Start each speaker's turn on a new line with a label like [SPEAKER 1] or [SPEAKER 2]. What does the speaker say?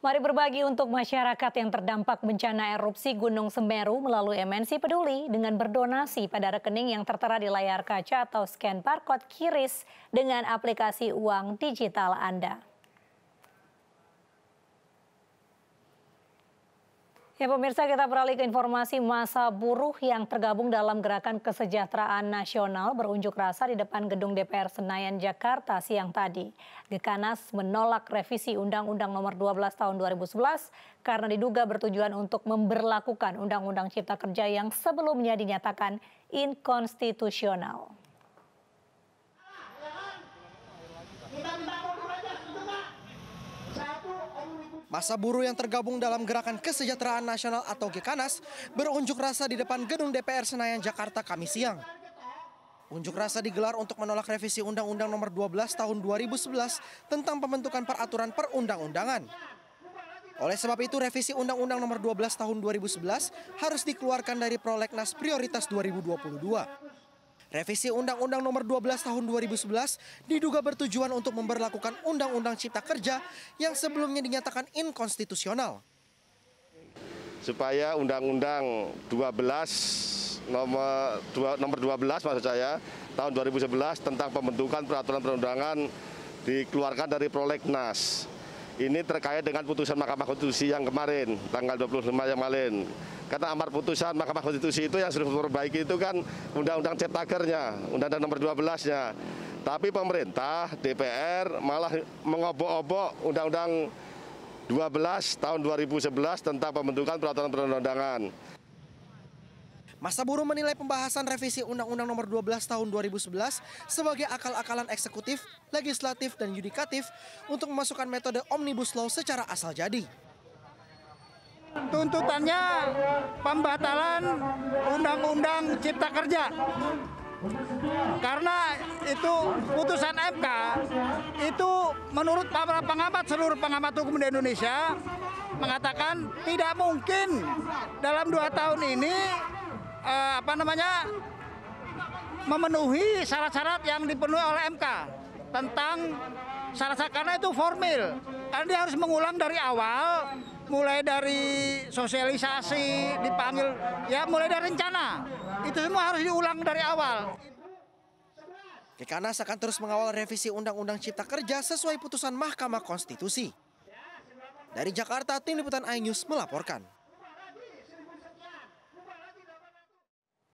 [SPEAKER 1] Mari berbagi untuk masyarakat yang terdampak bencana erupsi Gunung Semeru melalui MNC Peduli dengan berdonasi pada rekening yang tertera di layar kaca atau scan barcode Kiris dengan aplikasi uang digital Anda. Ya pemirsa kita beralih ke informasi masa buruh yang tergabung dalam Gerakan Kesejahteraan Nasional berunjuk rasa di depan gedung DPR Senayan Jakarta siang tadi. Gekanas menolak revisi Undang-Undang Nomor 12 Tahun 2011 karena diduga bertujuan untuk memberlakukan Undang-Undang Cipta Kerja yang sebelumnya dinyatakan inkonstitusional.
[SPEAKER 2] Masa buruh yang tergabung dalam Gerakan Kesejahteraan Nasional atau GKNAS berunjuk rasa di depan gedung DPR Senayan Jakarta kami siang. Unjuk rasa digelar untuk menolak revisi Undang-Undang Nomor 12 Tahun 2011 tentang pembentukan peraturan perundang-undangan. Oleh sebab itu, revisi Undang-Undang Nomor 12 Tahun 2011 harus dikeluarkan dari Prolegnas Prioritas 2022. Revisi Undang-Undang Nomor 12 Tahun 2011 diduga bertujuan untuk memberlakukan Undang-Undang Cipta Kerja yang sebelumnya dinyatakan inkonstitusional.
[SPEAKER 3] Supaya Undang-Undang 12 nomor, 2, nomor 12 maksud saya tahun 2011 tentang pembentukan peraturan perundangan dikeluarkan dari prolegnas ini terkait dengan putusan Mahkamah Konstitusi yang kemarin, tanggal 25 yang kemarin. Karena amar putusan Mahkamah Konstitusi itu yang sudah diperbaiki itu kan Undang-Undang Ciptakernya, Undang-Undang nomor 12-nya. Tapi pemerintah, DPR malah mengobok-obok Undang-Undang 12 tahun 2011 tentang pembentukan peraturan perundang-undangan.
[SPEAKER 2] Masa buruh menilai pembahasan revisi Undang-Undang Nomor 12 Tahun 2011 sebagai akal-akalan eksekutif, legislatif, dan yudikatif untuk memasukkan metode omnibus law secara asal
[SPEAKER 4] jadi.
[SPEAKER 3] Tuntutannya pembatalan
[SPEAKER 4] Undang-Undang Cipta Kerja karena itu putusan MK itu menurut para pengamat seluruh pengamat hukum di Indonesia mengatakan tidak mungkin dalam dua tahun ini eh, apa namanya memenuhi syarat-syarat yang dipenuhi oleh MK tentang syarat-syarat karena itu formil karena dia harus mengulang dari awal mulai dari sosialisasi dipanggil ya mulai dari rencana itu semua harus diulang dari awal Kekanas akan terus
[SPEAKER 2] mengawal revisi Undang-Undang Cipta Kerja sesuai putusan Mahkamah Konstitusi. Dari Jakarta, tim liputan iNews melaporkan.